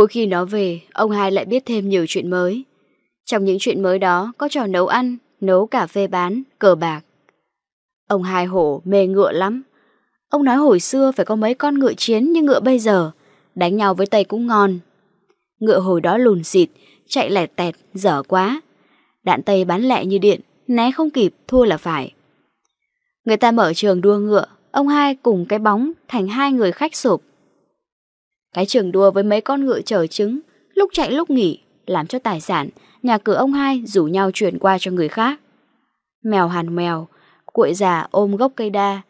Mỗi khi nó về, ông hai lại biết thêm nhiều chuyện mới. Trong những chuyện mới đó có trò nấu ăn, nấu cà phê bán, cờ bạc. Ông hai hổ mê ngựa lắm. Ông nói hồi xưa phải có mấy con ngựa chiến như ngựa bây giờ, đánh nhau với tay cũng ngon. Ngựa hồi đó lùn xịt, chạy lẹt tẹt, dở quá. Đạn tay bắn lẹ như điện, né không kịp, thua là phải. Người ta mở trường đua ngựa, ông hai cùng cái bóng thành hai người khách sụp. Cái trường đua với mấy con ngựa chở trứng, lúc chạy lúc nghỉ, làm cho tài sản, nhà cửa ông hai rủ nhau chuyển qua cho người khác. Mèo hàn mèo, cuội già ôm gốc cây đa,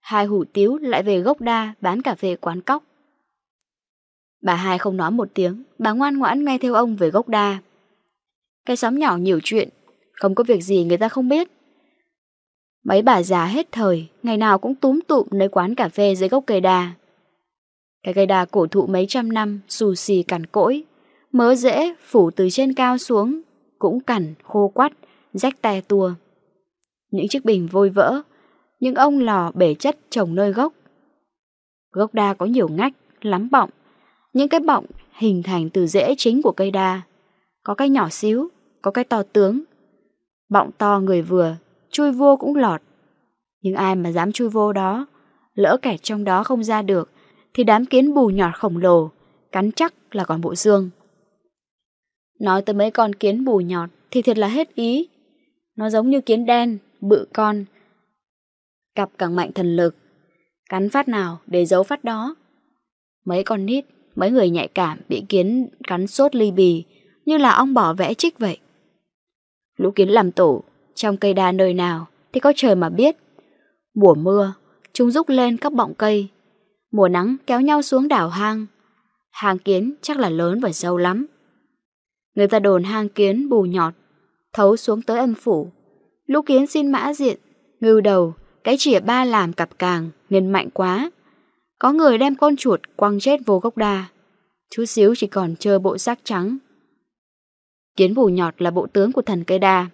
hai hủ tiếu lại về gốc đa bán cà phê quán cóc. Bà hai không nói một tiếng, bà ngoan ngoãn nghe theo ông về gốc đa. Cái xóm nhỏ nhiều chuyện, không có việc gì người ta không biết. Mấy bà già hết thời, ngày nào cũng túm tụm nơi quán cà phê dưới gốc cây đa. Cái cây đà cổ thụ mấy trăm năm, xù xì cằn cỗi. Mớ rễ, phủ từ trên cao xuống, cũng cằn, khô quắt, rách te tua. Những chiếc bình vôi vỡ, những ông lò bể chất trồng nơi gốc. Gốc đa có nhiều ngách, lắm bọng. Những cái bọng hình thành từ rễ chính của cây đa. Có cái nhỏ xíu, có cái to tướng. Bọng to người vừa, chui vô cũng lọt. Nhưng ai mà dám chui vô đó, lỡ kẻ trong đó không ra được thì đám kiến bù nhỏ khổng lồ, cắn chắc là còn bộ dương. Nói tới mấy con kiến bù nhọt thì thiệt là hết ý. Nó giống như kiến đen, bự con. Cặp càng mạnh thần lực, cắn phát nào để giấu phát đó. Mấy con nít, mấy người nhạy cảm bị kiến cắn sốt ly bì, như là ong bỏ vẽ trích vậy. Lũ kiến làm tổ, trong cây đa nơi nào thì có trời mà biết. Mùa mưa, chúng rúc lên các bọng cây, mùa nắng kéo nhau xuống đảo hang. Hang kiến chắc là lớn và sâu lắm. Người ta đồn hang kiến bù nhọt, thấu xuống tới âm phủ. Lũ kiến xin mã diện, ngưu đầu, cái chìa ba làm cặp càng nên mạnh quá. Có người đem con chuột quăng chết vô gốc đa. chút xíu chỉ còn chờ bộ xác trắng. Kiến bù nhọt là bộ tướng của thần cây đa.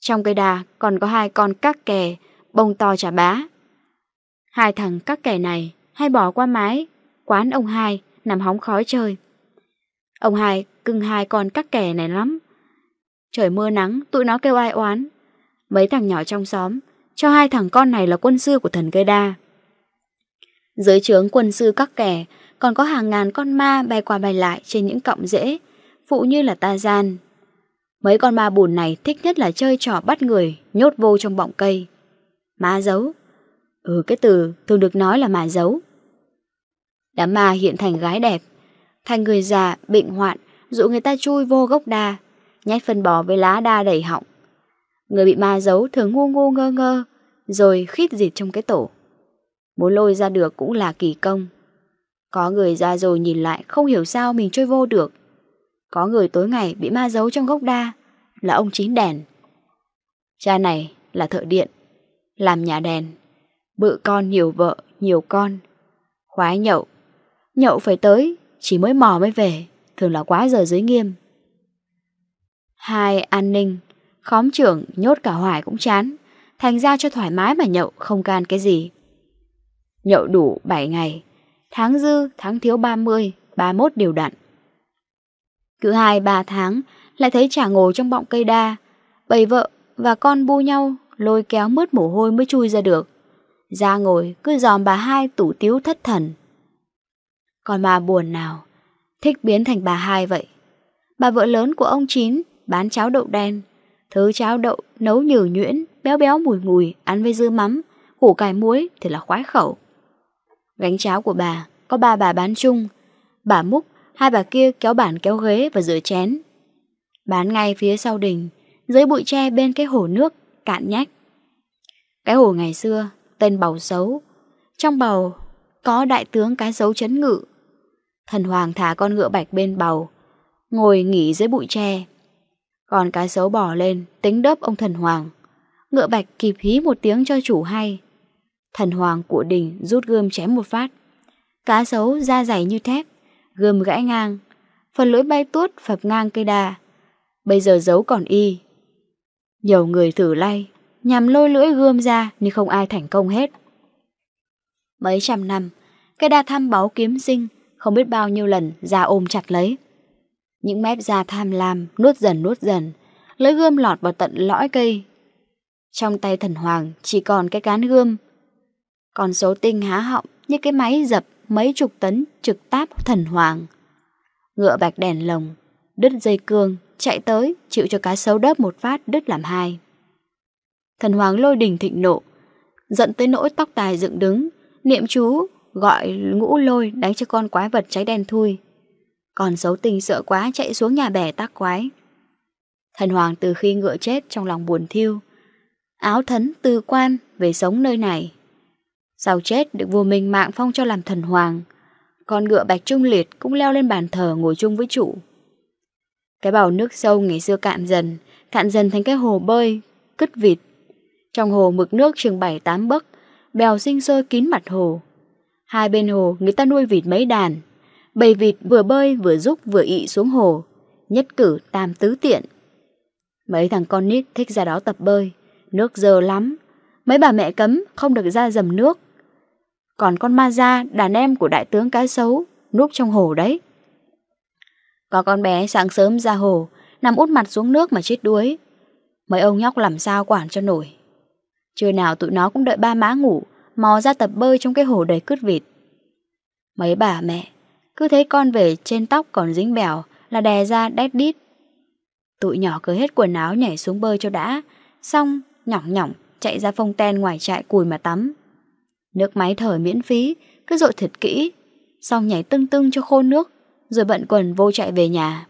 Trong cây đa còn có hai con các kè, bông to trà bá. Hai thằng các kẻ này hay bỏ qua mái, quán ông hai, nằm hóng khói chơi. Ông hai, cưng hai con các kẻ này lắm. Trời mưa nắng, tụi nó kêu ai oán. Mấy thằng nhỏ trong xóm, cho hai thằng con này là quân sư của thần gây đa. Dưới trướng quân sư các kẻ, còn có hàng ngàn con ma bay qua bay lại trên những cọng rễ, phụ như là ta gian. Mấy con ma bùn này thích nhất là chơi trò bắt người, nhốt vô trong bọng cây. Má giấu, Ừ cái từ thường được nói là mà giấu Đám ma hiện thành gái đẹp Thành người già, bệnh hoạn Dụ người ta chui vô gốc đa Nhét phân bò với lá đa đầy họng Người bị ma giấu thường ngu ngu ngơ ngơ Rồi khít dịt trong cái tổ Muốn lôi ra được cũng là kỳ công Có người ra rồi nhìn lại Không hiểu sao mình chui vô được Có người tối ngày bị ma giấu trong gốc đa Là ông chín đèn Cha này là thợ điện Làm nhà đèn Bự con nhiều vợ, nhiều con. Khoái nhậu. Nhậu phải tới, chỉ mới mò mới về, thường là quá giờ dưới nghiêm. Hai, an ninh. Khóm trưởng nhốt cả hoài cũng chán, thành ra cho thoải mái mà nhậu không can cái gì. Nhậu đủ 7 ngày, tháng dư, tháng thiếu 30, 31 đều đặn. Cứ 2-3 tháng lại thấy chả ngồi trong bọng cây đa, bầy vợ và con bu nhau lôi kéo mướt mồ hôi mới chui ra được ra ngồi cứ dòm bà hai tủ tiếu thất thần. Còn mà buồn nào, thích biến thành bà hai vậy. Bà vợ lớn của ông Chín bán cháo đậu đen, thứ cháo đậu nấu nhừ nhuyễn, béo béo mùi mùi, ăn với dưa mắm, củ cải muối thì là khoái khẩu. Gánh cháo của bà, có ba bà bán chung, bà múc, hai bà kia kéo bản kéo ghế và rửa chén. Bán ngay phía sau đình, dưới bụi tre bên cái hồ nước, cạn nhách. Cái hồ ngày xưa tên bầu xấu. Trong bầu có đại tướng cái dấu chấn ngự. Thần hoàng thả con ngựa bạch bên bầu, ngồi nghỉ dưới bụi tre. Còn cái dấu bỏ lên, tính đớp ông thần hoàng. Ngựa bạch kịp hí một tiếng cho chủ hay. Thần hoàng của đình rút gươm chém một phát. Cá sấu da dày như thép, gươm gãy ngang, phần lưỡi bay tuốt phập ngang cây đà. Bây giờ dấu còn y. Nhiều người thử lay, nhằm lôi lưỡi gươm ra nhưng không ai thành công hết. Mấy trăm năm, cây đa tham báu kiếm sinh không biết bao nhiêu lần ra ôm chặt lấy. Những mép da tham lam nuốt dần nuốt dần, lưỡi gươm lọt vào tận lõi cây. Trong tay thần hoàng chỉ còn cái cán gươm. Còn số tinh há họng như cái máy dập mấy chục tấn trực táp thần hoàng. Ngựa bạch đèn lồng, đứt dây cương, chạy tới chịu cho cá sấu đớp một phát đứt làm hai thần hoàng lôi đình thịnh nộ, giận tới nỗi tóc tài dựng đứng, niệm chú, gọi ngũ lôi đánh cho con quái vật cháy đen thui. Còn xấu tình sợ quá chạy xuống nhà bè tác quái. Thần hoàng từ khi ngựa chết trong lòng buồn thiêu, áo thấn tư quan về sống nơi này. Sau chết được vua mình mạng phong cho làm thần hoàng, con ngựa bạch trung liệt cũng leo lên bàn thờ ngồi chung với chủ. Cái bào nước sâu ngày xưa cạn dần, cạn dần thành cái hồ bơi, cứt vịt trong hồ mực nước chừng 7-8 bấc, bèo sinh sôi kín mặt hồ. Hai bên hồ người ta nuôi vịt mấy đàn. Bầy vịt vừa bơi vừa rúc vừa ị xuống hồ, nhất cử tam tứ tiện. Mấy thằng con nít thích ra đó tập bơi, nước dơ lắm. Mấy bà mẹ cấm không được ra dầm nước. Còn con ma ra, đàn em của đại tướng cái xấu, núp trong hồ đấy. Có con bé sáng sớm ra hồ, nằm út mặt xuống nước mà chết đuối. Mấy ông nhóc làm sao quản cho nổi. Trưa nào tụi nó cũng đợi ba má ngủ, mò ra tập bơi trong cái hồ đầy cướt vịt. Mấy bà mẹ, cứ thấy con về trên tóc còn dính bèo là đè ra đét đít. Tụi nhỏ cởi hết quần áo nhảy xuống bơi cho đã, xong nhỏng nhỏng chạy ra phông ten ngoài trại cùi mà tắm. Nước máy thở miễn phí, cứ dội thật kỹ, xong nhảy tưng tưng cho khô nước, rồi bận quần vô chạy về nhà.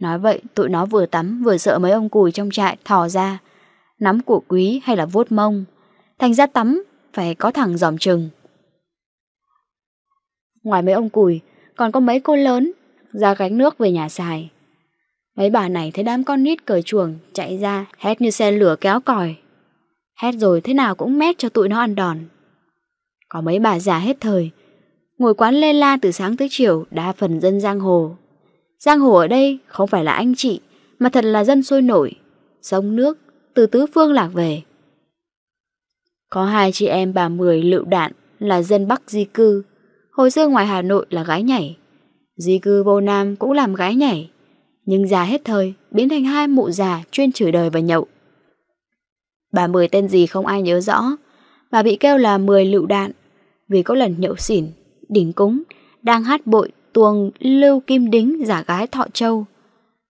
Nói vậy, tụi nó vừa tắm vừa sợ mấy ông cùi trong trại thò ra, nắm của quý hay là vuốt mông. Thành ra tắm, phải có thằng dòm chừng. Ngoài mấy ông cùi, còn có mấy cô lớn, ra gánh nước về nhà xài. Mấy bà này thấy đám con nít cởi chuồng, chạy ra, hét như xe lửa kéo còi. Hét rồi thế nào cũng mét cho tụi nó ăn đòn. Có mấy bà già hết thời, ngồi quán lê la từ sáng tới chiều, đa phần dân giang hồ. Giang hồ ở đây không phải là anh chị, mà thật là dân sôi nổi, sông nước, từ tứ phương lạc về. Có hai chị em bà Mười lựu đạn là dân Bắc di cư, hồi xưa ngoài Hà Nội là gái nhảy. Di cư vô Nam cũng làm gái nhảy, nhưng già hết thời biến thành hai mụ già chuyên chửi đời và nhậu. Bà Mười tên gì không ai nhớ rõ, bà bị kêu là Mười lựu đạn vì có lần nhậu xỉn, đỉnh cúng, đang hát bội tuồng Lưu Kim Đính giả gái Thọ Châu.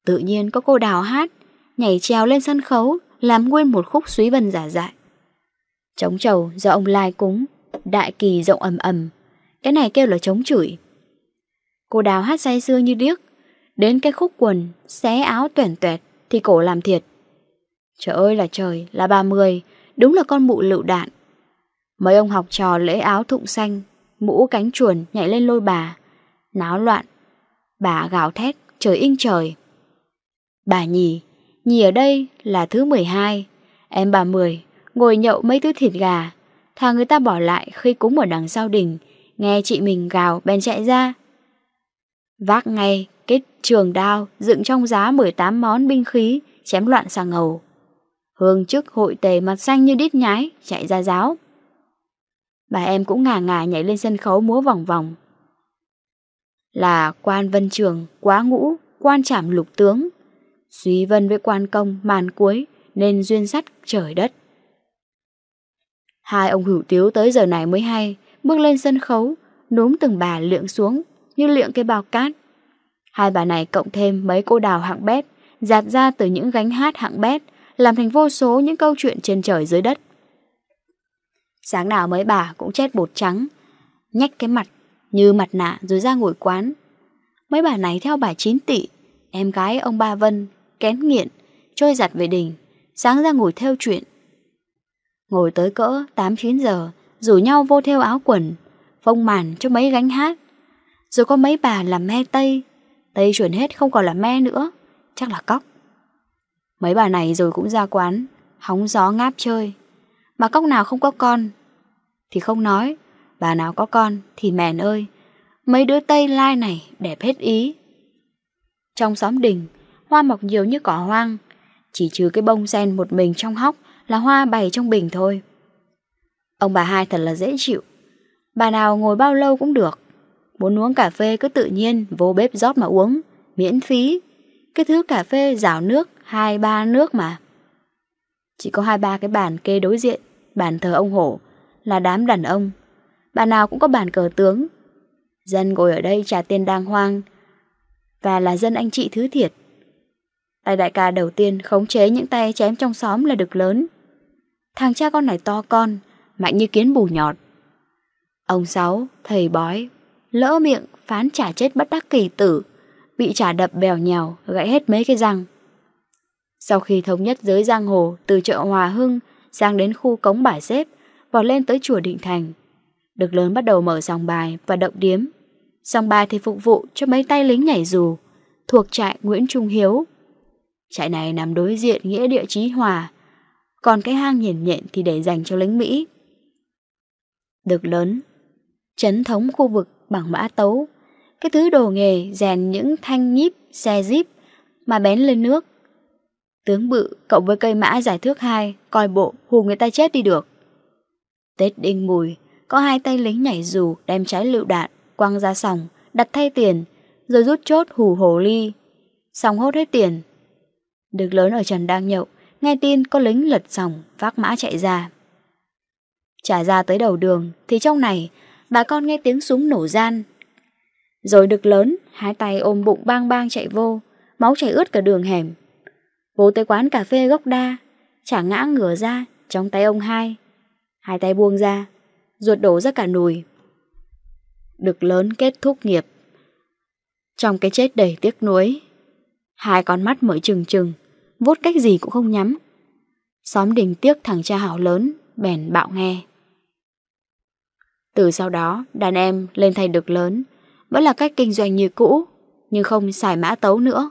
Tự nhiên có cô đào hát, nhảy trèo lên sân khấu, làm nguyên một khúc suý vần giả dại. Trống trầu do ông Lai cúng, đại kỳ rộng ầm ầm, cái này kêu là trống chửi. Cô đào hát say sưa như điếc, đến cái khúc quần, xé áo tuển tuẹt thì cổ làm thiệt. Trời ơi là trời, là ba mươi, đúng là con mụ lựu đạn. Mấy ông học trò lễ áo thụng xanh, mũ cánh chuồn nhảy lên lôi bà, náo loạn. Bà gào thét, trời inh trời. Bà nhì, Nhì ở đây là thứ 12. Em bà Mười ngồi nhậu mấy thứ thịt gà. Thà người ta bỏ lại khi cúng ở đằng sau đình Nghe chị mình gào bèn chạy ra. Vác ngay kết trường đao dựng trong giá 18 món binh khí chém loạn sang ngầu. Hương trước hội tề mặt xanh như đít nhái chạy ra giáo. Bà em cũng ngả ngả nhảy lên sân khấu múa vòng vòng. Là quan vân trường, quá ngũ, quan trảm lục tướng, Suy Vân với quan công màn cuối nên duyên sắt trời đất. Hai ông hữu tiếu tới giờ này mới hay, bước lên sân khấu, núm từng bà lượng xuống như lượng cái bao cát. Hai bà này cộng thêm mấy cô đào hạng bét, giạt ra từ những gánh hát hạng bét, làm thành vô số những câu chuyện trên trời dưới đất. Sáng nào mấy bà cũng chết bột trắng, nhách cái mặt như mặt nạ rồi ra ngồi quán. Mấy bà này theo bà chín tỷ, em gái ông Ba Vân kén nghiện, trôi giặt về đình, sáng ra ngồi theo chuyện. Ngồi tới cỡ 8-9 giờ, rủ nhau vô theo áo quần, phông màn cho mấy gánh hát. Rồi có mấy bà làm me tây, tây chuyển hết không còn là me nữa, chắc là cóc. Mấy bà này rồi cũng ra quán, hóng gió ngáp chơi. Mà cóc nào không có con thì không nói, bà nào có con thì mèn ơi, mấy đứa Tây Lai này đẹp hết ý. Trong xóm đình, hoa mọc nhiều như cỏ hoang. Chỉ trừ cái bông sen một mình trong hóc là hoa bày trong bình thôi. Ông bà hai thật là dễ chịu. Bà nào ngồi bao lâu cũng được. Muốn uống cà phê cứ tự nhiên vô bếp rót mà uống, miễn phí. Cái thứ cà phê rào nước, hai ba nước mà. Chỉ có hai ba cái bàn kê đối diện, bàn thờ ông hổ, là đám đàn ông. Bà nào cũng có bàn cờ tướng. Dân ngồi ở đây trả tiền đàng hoàng, và là dân anh chị thứ thiệt. Tay đại ca đầu tiên khống chế những tay chém trong xóm là được lớn. Thằng cha con này to con, mạnh như kiến bù nhọt. Ông Sáu, thầy bói, lỡ miệng phán trả chết bất đắc kỳ tử, bị trả đập bèo nhèo gãy hết mấy cái răng. Sau khi thống nhất giới giang hồ từ chợ Hòa Hưng sang đến khu cống bãi xếp, vọt lên tới chùa Định Thành. Được lớn bắt đầu mở dòng bài và động điếm. dòng bài thì phục vụ cho mấy tay lính nhảy dù, thuộc trại Nguyễn Trung Hiếu Trại này nằm đối diện nghĩa địa Chí Hòa, còn cái hang nhện nhện thì để dành cho lính Mỹ. Được lớn, chấn thống khu vực bằng mã tấu, cái thứ đồ nghề rèn những thanh nhíp xe jeep mà bén lên nước. Tướng bự cộng với cây mã giải thước hai coi bộ hù người ta chết đi được. Tết đinh mùi, có hai tay lính nhảy dù đem trái lựu đạn quăng ra sòng, đặt thay tiền, rồi rút chốt hù hồ ly. Xong hốt hết tiền, được lớn ở trần đang nhậu, nghe tin có lính lật sòng, vác mã chạy ra. Trả ra tới đầu đường, thì trong này, bà con nghe tiếng súng nổ gian. Rồi được lớn, hai tay ôm bụng bang bang chạy vô, máu chảy ướt cả đường hẻm. Vô tới quán cà phê gốc đa, chả ngã ngửa ra, trong tay ông hai. Hai tay buông ra, ruột đổ ra cả nùi. được lớn kết thúc nghiệp. Trong cái chết đầy tiếc nuối, hai con mắt mở trừng trừng, vuốt cách gì cũng không nhắm. Xóm đình tiếc thằng cha hảo lớn, bèn bạo nghe. Từ sau đó, đàn em lên thay được lớn, vẫn là cách kinh doanh như cũ, nhưng không xài mã tấu nữa.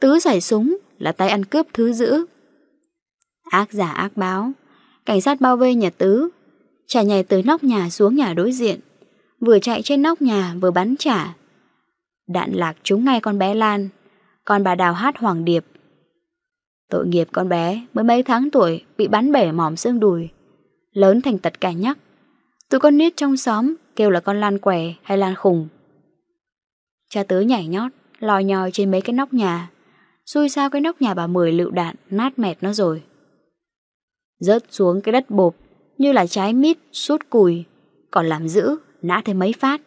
Tứ xài súng là tay ăn cướp thứ dữ. Ác giả ác báo, cảnh sát bao vây nhà Tứ, trả nhảy tới nóc nhà xuống nhà đối diện, vừa chạy trên nóc nhà vừa bắn trả. Đạn lạc trúng ngay con bé Lan, còn bà Đào hát Hoàng Điệp Tội nghiệp con bé mới mấy tháng tuổi bị bắn bể mỏm xương đùi. Lớn thành tật cả nhắc. Tụi con nít trong xóm kêu là con lan què hay lan khùng. Cha tớ nhảy nhót, lòi nhòi trên mấy cái nóc nhà. Xui sao cái nóc nhà bà Mười lựu đạn nát mẹt nó rồi. Rớt xuống cái đất bộp như là trái mít suốt cùi. Còn làm giữ, nã thêm mấy phát.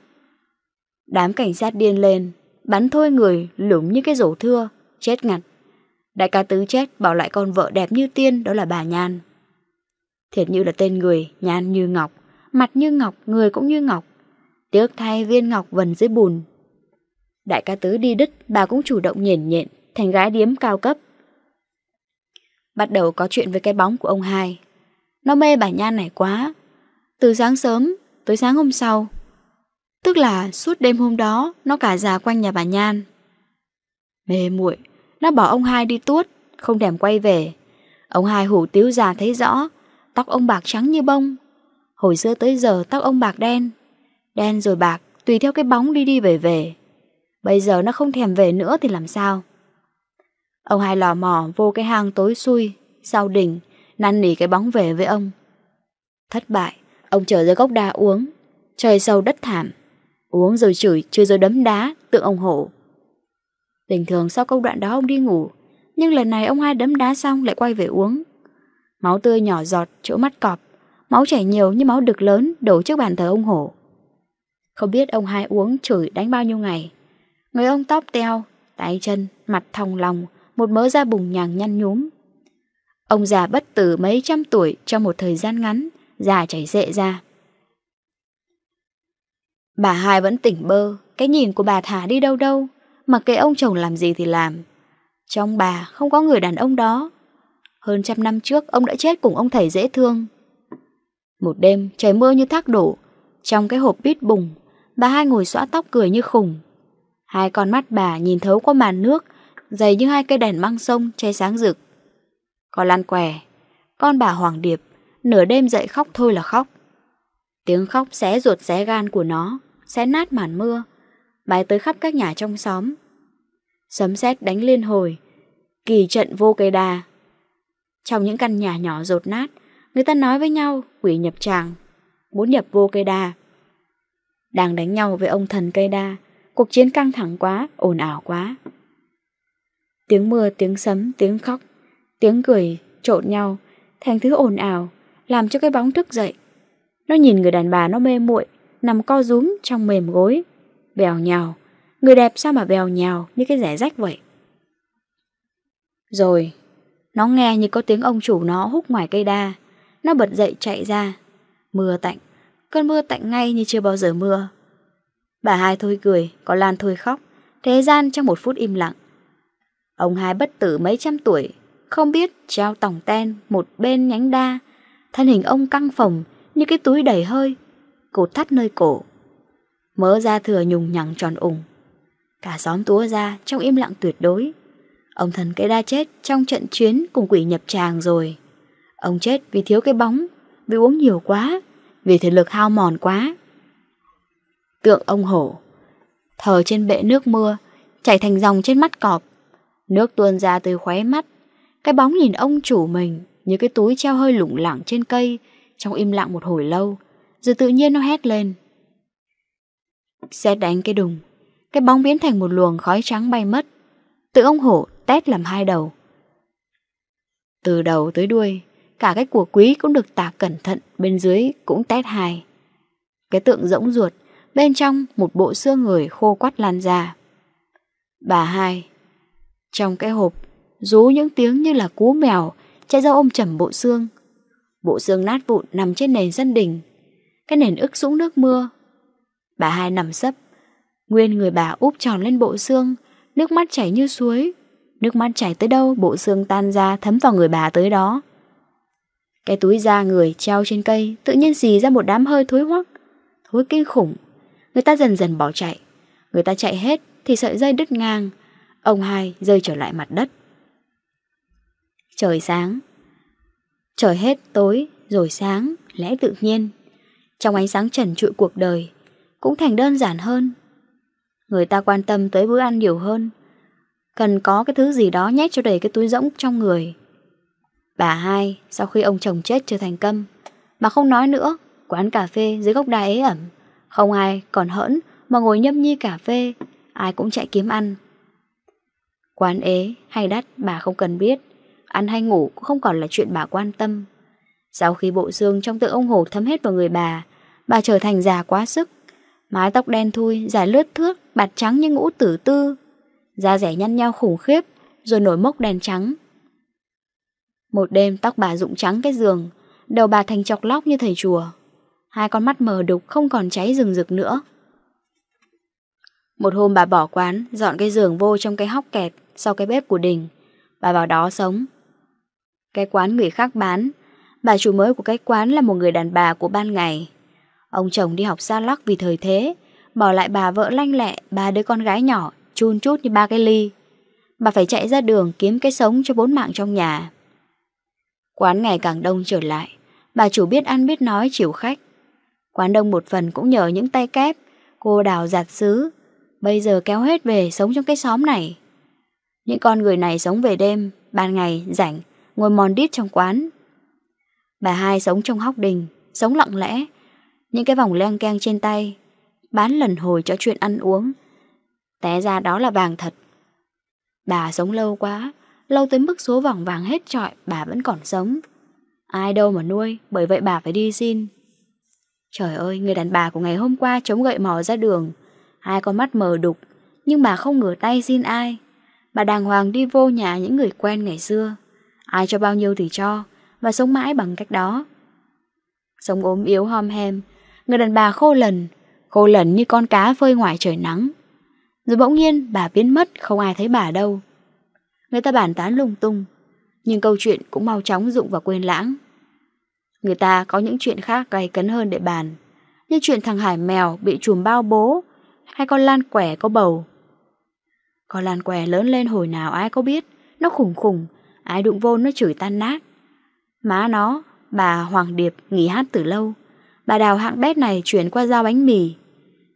Đám cảnh sát điên lên, bắn thôi người lủng như cái rổ thưa, chết ngặt. Đại ca tứ chết bảo lại con vợ đẹp như tiên đó là bà Nhan. Thiệt như là tên người, Nhan như ngọc, mặt như ngọc, người cũng như ngọc. Tiếc thay viên ngọc vần dưới bùn. Đại ca tứ đi đứt, bà cũng chủ động nhển nhện, thành gái điếm cao cấp. Bắt đầu có chuyện với cái bóng của ông hai. Nó mê bà Nhan này quá. Từ sáng sớm tới sáng hôm sau. Tức là suốt đêm hôm đó nó cả già quanh nhà bà Nhan. Mê muội nó bỏ ông hai đi tuốt Không thèm quay về Ông hai hủ tiếu già thấy rõ Tóc ông bạc trắng như bông Hồi xưa tới giờ tóc ông bạc đen Đen rồi bạc Tùy theo cái bóng đi đi về về Bây giờ nó không thèm về nữa thì làm sao Ông hai lò mò vô cái hang tối xui Sau đỉnh Năn nỉ cái bóng về với ông Thất bại Ông trở ra gốc đa uống Trời sâu đất thảm Uống rồi chửi chưa rồi đấm đá Tượng ông hổ Bình thường sau công đoạn đó ông đi ngủ Nhưng lần này ông hai đấm đá xong lại quay về uống Máu tươi nhỏ giọt chỗ mắt cọp Máu chảy nhiều như máu đực lớn đổ trước bàn thờ ông hổ Không biết ông hai uống chửi đánh bao nhiêu ngày Người ông tóc teo, tay chân, mặt thòng lòng Một mớ da bùng nhàng nhăn nhúm Ông già bất tử mấy trăm tuổi trong một thời gian ngắn Già chảy rệ ra Bà hai vẫn tỉnh bơ Cái nhìn của bà thả đi đâu đâu Mặc kệ ông chồng làm gì thì làm Trong bà không có người đàn ông đó Hơn trăm năm trước ông đã chết cùng ông thầy dễ thương Một đêm trời mưa như thác đổ Trong cái hộp bít bùng Bà hai ngồi xõa tóc cười như khùng Hai con mắt bà nhìn thấu qua màn nước Dày như hai cây đèn măng sông cháy sáng rực Có lan què Con bà Hoàng Điệp Nửa đêm dậy khóc thôi là khóc Tiếng khóc xé ruột xé gan của nó Xé nát màn mưa mái tới khắp các nhà trong xóm. Sấm sét đánh liên hồi, kỳ trận vô cây đà. Trong những căn nhà nhỏ rột nát, người ta nói với nhau quỷ nhập tràng, muốn nhập vô cây đà. Đang đánh nhau với ông thần cây đa, cuộc chiến căng thẳng quá, ồn ào quá. Tiếng mưa, tiếng sấm, tiếng khóc, tiếng cười trộn nhau thành thứ ồn ào, làm cho cái bóng thức dậy. Nó nhìn người đàn bà nó mê muội, nằm co rúm trong mềm gối, Bèo nhào, người đẹp sao mà bèo nhào như cái rẻ rách vậy? Rồi, nó nghe như có tiếng ông chủ nó hút ngoài cây đa. Nó bật dậy chạy ra. Mưa tạnh, cơn mưa tạnh ngay như chưa bao giờ mưa. Bà hai thôi cười, có Lan thôi khóc. Thế gian trong một phút im lặng. Ông hai bất tử mấy trăm tuổi, không biết treo tòng ten một bên nhánh đa. Thân hình ông căng phồng như cái túi đầy hơi, cột thắt nơi cổ. Mớ ra thừa nhùng nhằng tròn ủng Cả xóm túa ra trong im lặng tuyệt đối Ông thần cây đa chết trong trận chuyến cùng quỷ nhập tràng rồi Ông chết vì thiếu cái bóng Vì uống nhiều quá Vì thể lực hao mòn quá Tượng ông hổ Thờ trên bệ nước mưa Chảy thành dòng trên mắt cọp Nước tuôn ra từ khóe mắt Cái bóng nhìn ông chủ mình Như cái túi treo hơi lủng lẳng trên cây Trong im lặng một hồi lâu Rồi tự nhiên nó hét lên Xét đánh cái đùng Cái bóng biến thành một luồng khói trắng bay mất Tự ông hổ tét làm hai đầu Từ đầu tới đuôi Cả cái của quý cũng được tạc cẩn thận Bên dưới cũng tét hai Cái tượng rỗng ruột Bên trong một bộ xương người khô quắt lan ra Bà hai Trong cái hộp Rú những tiếng như là cú mèo Chạy ra ôm chầm bộ xương Bộ xương nát vụn nằm trên nền sân đỉnh Cái nền ức sũng nước mưa Bà hai nằm sấp. Nguyên người bà úp tròn lên bộ xương, nước mắt chảy như suối. Nước mắt chảy tới đâu, bộ xương tan ra thấm vào người bà tới đó. Cái túi da người treo trên cây tự nhiên xì ra một đám hơi thối hoắc. Thối kinh khủng. Người ta dần dần bỏ chạy. Người ta chạy hết thì sợi dây đứt ngang. Ông hai rơi trở lại mặt đất. Trời sáng. Trời hết tối rồi sáng, lẽ tự nhiên. Trong ánh sáng trần trụi cuộc đời, cũng thành đơn giản hơn. Người ta quan tâm tới bữa ăn nhiều hơn, cần có cái thứ gì đó nhét cho đầy cái túi rỗng trong người. Bà hai, sau khi ông chồng chết trở thành câm, mà không nói nữa, quán cà phê dưới gốc đa ế ẩm, không ai còn hỡn mà ngồi nhâm nhi cà phê, ai cũng chạy kiếm ăn. Quán ế hay đắt bà không cần biết, ăn hay ngủ cũng không còn là chuyện bà quan tâm. Sau khi bộ xương trong tự ông Hồ thấm hết vào người bà, bà trở thành già quá sức, mái tóc đen thui, dài lướt thước, bạt trắng như ngũ tử tư, da rẻ nhăn nhau khủng khiếp, rồi nổi mốc đèn trắng. Một đêm tóc bà rụng trắng cái giường, đầu bà thành chọc lóc như thầy chùa. Hai con mắt mờ đục không còn cháy rừng rực nữa. Một hôm bà bỏ quán, dọn cái giường vô trong cái hóc kẹt sau cái bếp của đình. Bà vào đó sống. Cái quán người khác bán, bà chủ mới của cái quán là một người đàn bà của ban ngày. Ông chồng đi học xa lắc vì thời thế, bỏ lại bà vợ lanh lẹ, ba đứa con gái nhỏ, chun chút như ba cái ly. Bà phải chạy ra đường kiếm cái sống cho bốn mạng trong nhà. Quán ngày càng đông trở lại, bà chủ biết ăn biết nói chịu khách. Quán đông một phần cũng nhờ những tay kép, cô đào giặt xứ, bây giờ kéo hết về sống trong cái xóm này. Những con người này sống về đêm, ban ngày rảnh, ngồi mòn đít trong quán. Bà hai sống trong hóc đình, sống lặng lẽ, những cái vòng len keng trên tay Bán lần hồi cho chuyện ăn uống Té ra đó là vàng thật Bà sống lâu quá Lâu tới mức số vòng vàng hết trọi Bà vẫn còn sống Ai đâu mà nuôi Bởi vậy bà phải đi xin Trời ơi người đàn bà của ngày hôm qua Chống gậy mò ra đường Hai con mắt mờ đục Nhưng bà không ngửa tay xin ai Bà đàng hoàng đi vô nhà những người quen ngày xưa Ai cho bao nhiêu thì cho Và sống mãi bằng cách đó Sống ốm yếu hom hem Người đàn bà khô lần, khô lần như con cá phơi ngoài trời nắng. Rồi bỗng nhiên bà biến mất, không ai thấy bà đâu. Người ta bàn tán lung tung, nhưng câu chuyện cũng mau chóng dụng và quên lãng. Người ta có những chuyện khác gay cấn hơn để bàn, như chuyện thằng Hải Mèo bị chùm bao bố, hay con Lan Quẻ có bầu. Con Lan Quẻ lớn lên hồi nào ai có biết, nó khủng khủng, ai đụng vô nó chửi tan nát. Má nó, bà Hoàng Điệp nghỉ hát từ lâu, Bà đào hạng bét này chuyển qua giao bánh mì.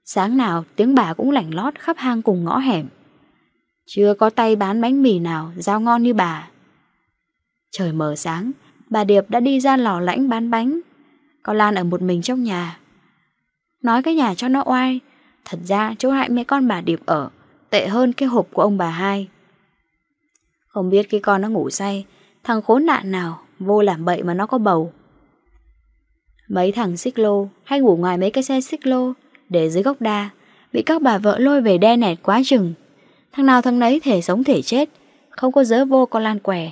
Sáng nào tiếng bà cũng lảnh lót khắp hang cùng ngõ hẻm. Chưa có tay bán bánh mì nào giao ngon như bà. Trời mờ sáng, bà Điệp đã đi ra lò lãnh bán bánh. Có Lan ở một mình trong nhà. Nói cái nhà cho nó oai, thật ra chỗ hại mẹ con bà Điệp ở, tệ hơn cái hộp của ông bà hai. Không biết cái con nó ngủ say, thằng khốn nạn nào, vô làm bậy mà nó có bầu mấy thằng xích lô hay ngủ ngoài mấy cái xe xích lô để dưới gốc đa bị các bà vợ lôi về đe nẹt quá chừng thằng nào thằng nấy thể sống thể chết không có dỡ vô con lan què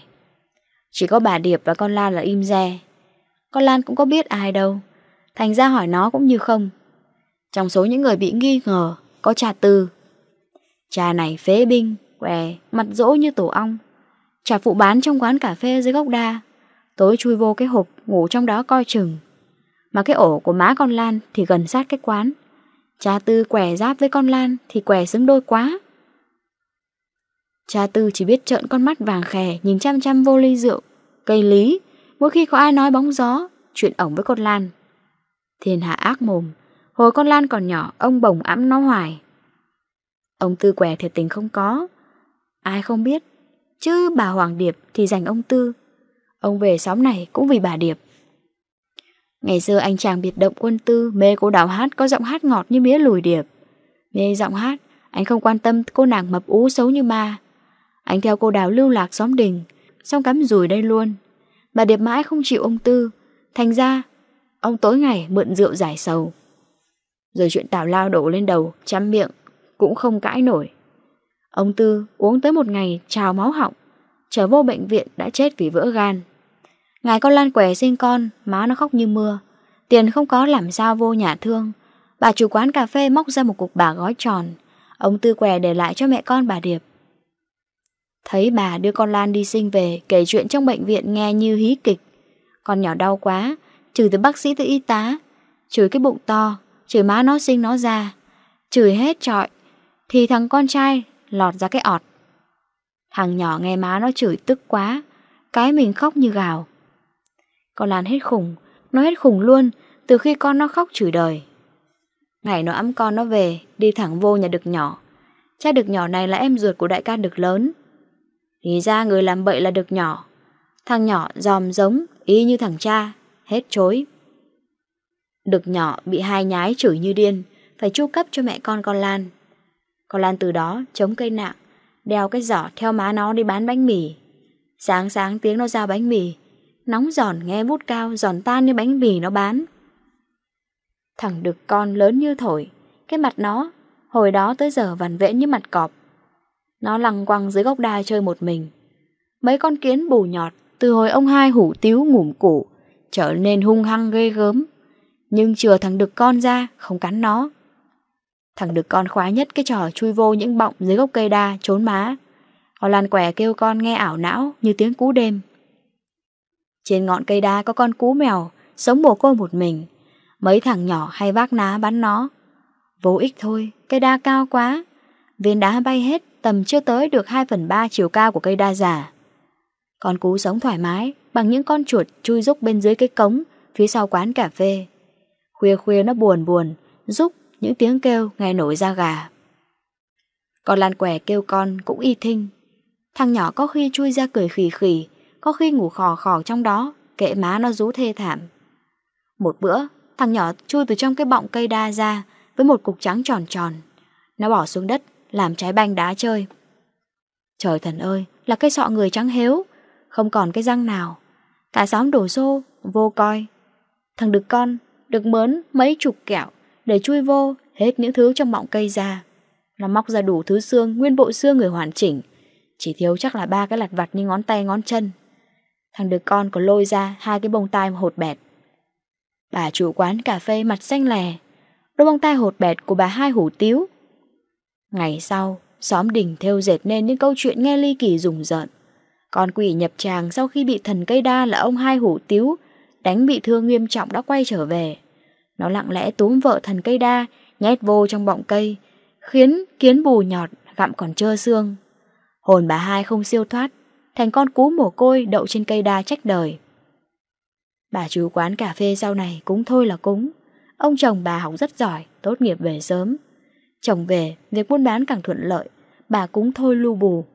chỉ có bà điệp và con lan là im re con lan cũng có biết ai đâu thành ra hỏi nó cũng như không trong số những người bị nghi ngờ có cha tư cha này phế binh què mặt dỗ như tổ ong trả phụ bán trong quán cà phê dưới gốc đa tối chui vô cái hộp ngủ trong đó coi chừng mà cái ổ của má con Lan thì gần sát cái quán. Cha Tư quẻ giáp với con Lan thì quẻ xứng đôi quá. Cha Tư chỉ biết trợn con mắt vàng khè nhìn chăm chăm vô ly rượu, cây lý, mỗi khi có ai nói bóng gió, chuyện ổng với con Lan. Thiên hạ ác mồm, hồi con Lan còn nhỏ, ông bồng ẵm nó hoài. Ông Tư quẻ thiệt tình không có, ai không biết, chứ bà Hoàng Điệp thì dành ông Tư. Ông về xóm này cũng vì bà Điệp. Ngày xưa anh chàng biệt động quân tư mê cô đào hát có giọng hát ngọt như mía lùi điệp. Mê giọng hát, anh không quan tâm cô nàng mập ú xấu như ma. Anh theo cô đào lưu lạc xóm đình, xong cắm rùi đây luôn. Bà điệp mãi không chịu ông Tư, thành ra ông tối ngày mượn rượu giải sầu. Rồi chuyện tào lao đổ lên đầu, chăm miệng, cũng không cãi nổi. Ông Tư uống tới một ngày trào máu họng, trở vô bệnh viện đã chết vì vỡ gan ngài con Lan quẻ sinh con, má nó khóc như mưa. Tiền không có làm sao vô nhà thương. Bà chủ quán cà phê móc ra một cục bà gói tròn. Ông Tư quẻ để lại cho mẹ con bà Điệp. Thấy bà đưa con Lan đi sinh về, kể chuyện trong bệnh viện nghe như hí kịch. Con nhỏ đau quá, chửi từ bác sĩ tới y tá, chửi cái bụng to, chửi má nó sinh nó ra, chửi hết trọi. Thì thằng con trai lọt ra cái ọt. Thằng nhỏ nghe má nó chửi tức quá, cái mình khóc như gào. Con Lan hết khủng, nó hết khủng luôn từ khi con nó khóc chửi đời. Ngày nó ẵm con nó về, đi thẳng vô nhà đực nhỏ. Cha đực nhỏ này là em ruột của đại ca đực lớn. Thì ra người làm bậy là đực nhỏ. Thằng nhỏ dòm giống, y như thằng cha, hết chối. Đực nhỏ bị hai nhái chửi như điên, phải chu cấp cho mẹ con con Lan. Con Lan từ đó chống cây nặng, đeo cái giỏ theo má nó đi bán bánh mì. Sáng sáng tiếng nó giao bánh mì, nóng giòn nghe vút cao, giòn tan như bánh bì nó bán. Thằng đực con lớn như thổi, cái mặt nó, hồi đó tới giờ vằn vẽ như mặt cọp. Nó lăng quăng dưới gốc đa chơi một mình. Mấy con kiến bù nhọt, từ hồi ông hai hủ tiếu ngủm củ, trở nên hung hăng ghê gớm. Nhưng chừa thằng đực con ra, không cắn nó. Thằng đực con khoái nhất cái trò chui vô những bọng dưới gốc cây đa, trốn má. Họ lan quẻ kêu con nghe ảo não như tiếng cú đêm. Trên ngọn cây đa có con cú mèo, sống mồ côi một mình. Mấy thằng nhỏ hay vác ná bắn nó. Vô ích thôi, cây đa cao quá. Viên đá bay hết, tầm chưa tới được 2 phần 3 chiều cao của cây đa giả. Con cú sống thoải mái, bằng những con chuột chui rúc bên dưới cái cống, phía sau quán cà phê. Khuya khuya nó buồn buồn, rúc những tiếng kêu nghe nổi ra gà. Con lan quẻ kêu con cũng y thinh. Thằng nhỏ có khi chui ra cười khỉ khỉ, có khi ngủ khò khò trong đó Kệ má nó rú thê thảm Một bữa Thằng nhỏ chui từ trong cái bọng cây đa ra Với một cục trắng tròn tròn Nó bỏ xuống đất Làm trái banh đá chơi Trời thần ơi Là cái sọ người trắng héo Không còn cái răng nào Cả xóm đổ xô Vô coi Thằng đực con Được mớn mấy chục kẹo Để chui vô Hết những thứ trong bọng cây ra Nó móc ra đủ thứ xương Nguyên bộ xương người hoàn chỉnh Chỉ thiếu chắc là ba cái lặt vặt như ngón tay ngón chân Thằng đứa con có lôi ra hai cái bông tai hột bẹt. Bà chủ quán cà phê mặt xanh lè, đôi bông tai hột bẹt của bà hai hủ tiếu. Ngày sau, xóm đình theo dệt nên những câu chuyện nghe ly kỳ rùng rợn. Con quỷ nhập tràng sau khi bị thần cây đa là ông hai hủ tiếu, đánh bị thương nghiêm trọng đã quay trở về. Nó lặng lẽ túm vợ thần cây đa, nhét vô trong bọng cây, khiến kiến bù nhọt gặm còn trơ xương. Hồn bà hai không siêu thoát, thành con cú mồ côi đậu trên cây đa trách đời. Bà chú quán cà phê sau này cũng thôi là cúng. Ông chồng bà học rất giỏi, tốt nghiệp về sớm. Chồng về, việc buôn bán càng thuận lợi, bà cũng thôi lưu bù.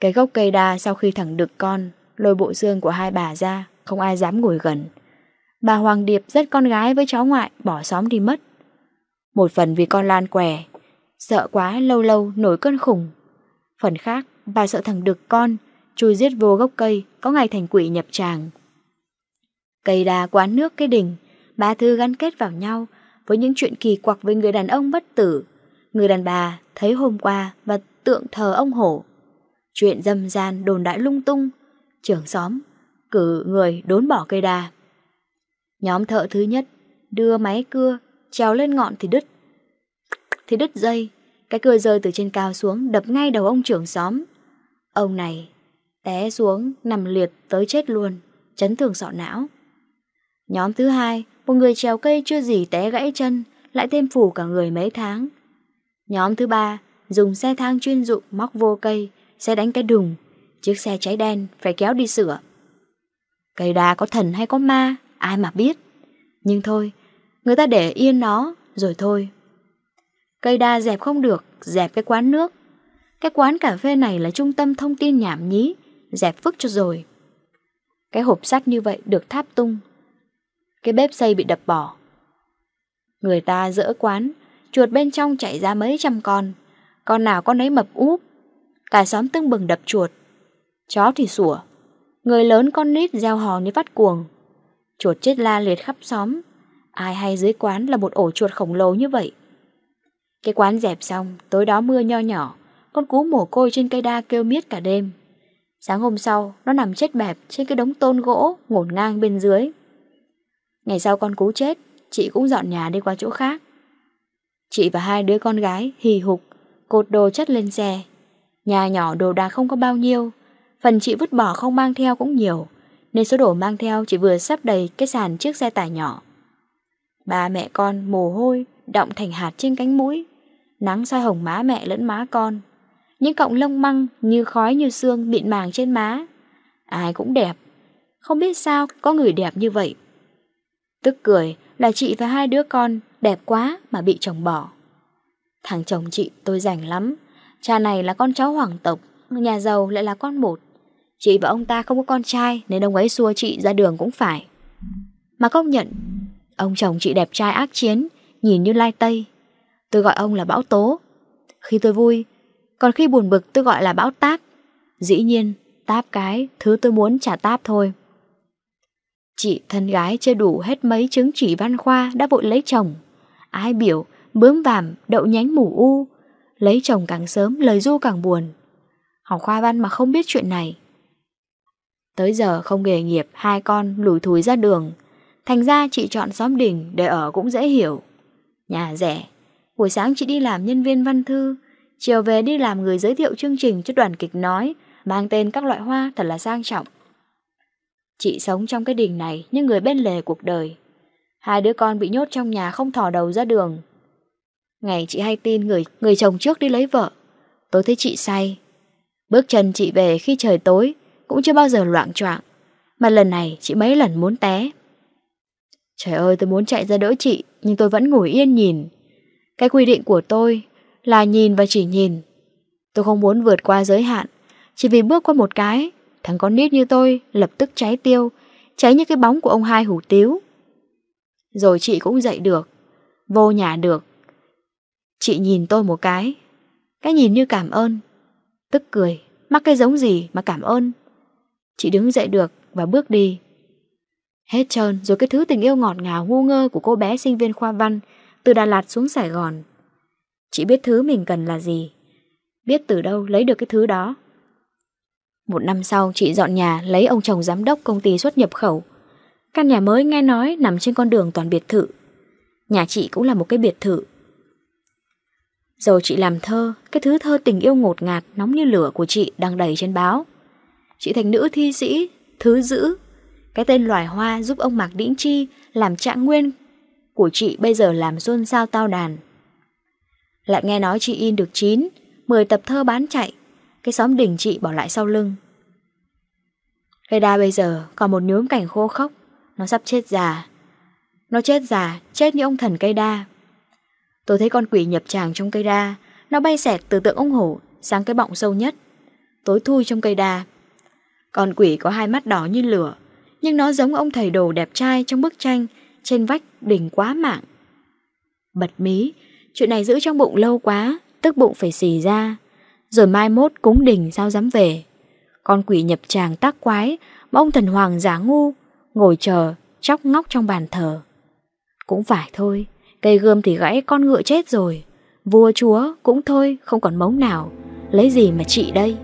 Cái gốc cây đa sau khi thẳng được con, lôi bộ xương của hai bà ra, không ai dám ngồi gần. Bà Hoàng Điệp rất con gái với cháu ngoại bỏ xóm đi mất. Một phần vì con Lan què, sợ quá lâu lâu nổi cơn khủng. Phần khác Bà sợ thằng đực con Chui giết vô gốc cây Có ngày thành quỷ nhập tràng Cây đa quán nước cái đỉnh Ba thư gắn kết vào nhau Với những chuyện kỳ quặc với người đàn ông bất tử Người đàn bà thấy hôm qua Và tượng thờ ông hổ Chuyện dâm gian đồn đại lung tung Trưởng xóm Cử người đốn bỏ cây đa Nhóm thợ thứ nhất Đưa máy cưa Trèo lên ngọn thì đứt Thì đứt dây Cái cưa rơi từ trên cao xuống đập ngay đầu ông trưởng xóm Ông này té xuống nằm liệt tới chết luôn, chấn thương sọ não. Nhóm thứ hai, một người trèo cây chưa gì té gãy chân, lại thêm phủ cả người mấy tháng. Nhóm thứ ba, dùng xe thang chuyên dụng móc vô cây, xe đánh cái đùng, chiếc xe cháy đen phải kéo đi sửa. Cây đa có thần hay có ma, ai mà biết. Nhưng thôi, người ta để yên nó, rồi thôi. Cây đa dẹp không được, dẹp cái quán nước, cái quán cà phê này là trung tâm thông tin nhảm nhí, dẹp phức cho rồi. Cái hộp sắt như vậy được tháp tung. Cái bếp xây bị đập bỏ. Người ta dỡ quán, chuột bên trong chạy ra mấy trăm con. Con nào con ấy mập úp. Cả xóm tưng bừng đập chuột. Chó thì sủa. Người lớn con nít gieo hò như phát cuồng. Chuột chết la liệt khắp xóm. Ai hay dưới quán là một ổ chuột khổng lồ như vậy. Cái quán dẹp xong, tối đó mưa nho nhỏ con cú mổ côi trên cây đa kêu miết cả đêm. Sáng hôm sau, nó nằm chết bẹp trên cái đống tôn gỗ ngổn ngang bên dưới. Ngày sau con cú chết, chị cũng dọn nhà đi qua chỗ khác. Chị và hai đứa con gái hì hục, cột đồ chất lên xe. Nhà nhỏ đồ đạc không có bao nhiêu, phần chị vứt bỏ không mang theo cũng nhiều, nên số đồ mang theo chỉ vừa sắp đầy cái sàn chiếc xe tải nhỏ. Ba mẹ con mồ hôi, động thành hạt trên cánh mũi, nắng soi hồng má mẹ lẫn má con những cọng lông măng như khói như xương mịn màng trên má. Ai cũng đẹp. Không biết sao có người đẹp như vậy. Tức cười là chị và hai đứa con đẹp quá mà bị chồng bỏ. Thằng chồng chị tôi rảnh lắm. Cha này là con cháu hoàng tộc, nhà giàu lại là con một. Chị và ông ta không có con trai nên ông ấy xua chị ra đường cũng phải. Mà công nhận, ông chồng chị đẹp trai ác chiến, nhìn như lai tây. Tôi gọi ông là bão tố. Khi tôi vui, còn khi buồn bực tôi gọi là bão táp Dĩ nhiên, táp cái Thứ tôi muốn trả táp thôi Chị thân gái chưa đủ hết mấy chứng chỉ văn khoa Đã vội lấy chồng ai biểu, bướm vàm, đậu nhánh mù u Lấy chồng càng sớm Lời du càng buồn Học khoa văn mà không biết chuyện này Tới giờ không nghề nghiệp Hai con lủi thúi ra đường Thành ra chị chọn xóm đỉnh để ở cũng dễ hiểu Nhà rẻ Buổi sáng chị đi làm nhân viên văn thư Chiều về đi làm người giới thiệu chương trình cho đoàn kịch nói, mang tên các loại hoa thật là sang trọng. Chị sống trong cái đình này như người bên lề cuộc đời. Hai đứa con bị nhốt trong nhà không thò đầu ra đường. Ngày chị hay tin người người chồng trước đi lấy vợ. Tôi thấy chị say. Bước chân chị về khi trời tối cũng chưa bao giờ loạn choạng. Mà lần này chị mấy lần muốn té. Trời ơi tôi muốn chạy ra đỡ chị nhưng tôi vẫn ngồi yên nhìn. Cái quy định của tôi là nhìn và chỉ nhìn. Tôi không muốn vượt qua giới hạn, chỉ vì bước qua một cái, thằng con nít như tôi lập tức cháy tiêu, cháy như cái bóng của ông hai hủ tiếu. Rồi chị cũng dậy được, vô nhà được. Chị nhìn tôi một cái, cái nhìn như cảm ơn, tức cười, mắc cái giống gì mà cảm ơn. Chị đứng dậy được và bước đi. Hết trơn rồi cái thứ tình yêu ngọt ngào ngu ngơ của cô bé sinh viên khoa văn từ Đà Lạt xuống Sài Gòn Chị biết thứ mình cần là gì Biết từ đâu lấy được cái thứ đó Một năm sau chị dọn nhà Lấy ông chồng giám đốc công ty xuất nhập khẩu Căn nhà mới nghe nói Nằm trên con đường toàn biệt thự Nhà chị cũng là một cái biệt thự Rồi chị làm thơ Cái thứ thơ tình yêu ngột ngạt Nóng như lửa của chị đang đầy trên báo Chị thành nữ thi sĩ Thứ dữ Cái tên loài hoa giúp ông Mạc Đĩnh Chi Làm trạng nguyên của chị bây giờ làm xôn xao tao đàn lại nghe nói chị in được 9, 10 tập thơ bán chạy, cái xóm đỉnh chị bỏ lại sau lưng. Cây đa bây giờ còn một nhúm cảnh khô khốc, nó sắp chết già. Nó chết già, chết như ông thần cây đa. Tôi thấy con quỷ nhập tràng trong cây đa, nó bay xẹt từ tượng ông hổ sang cái bọng sâu nhất, tối thui trong cây đa. Con quỷ có hai mắt đỏ như lửa, nhưng nó giống ông thầy đồ đẹp trai trong bức tranh trên vách đỉnh quá mạng. Bật mí, Chuyện này giữ trong bụng lâu quá Tức bụng phải xì ra Rồi mai mốt cúng đình sao dám về Con quỷ nhập tràng tác quái Mà thần hoàng giả ngu Ngồi chờ chóc ngóc trong bàn thờ Cũng phải thôi Cây gươm thì gãy con ngựa chết rồi Vua chúa cũng thôi không còn mống nào Lấy gì mà trị đây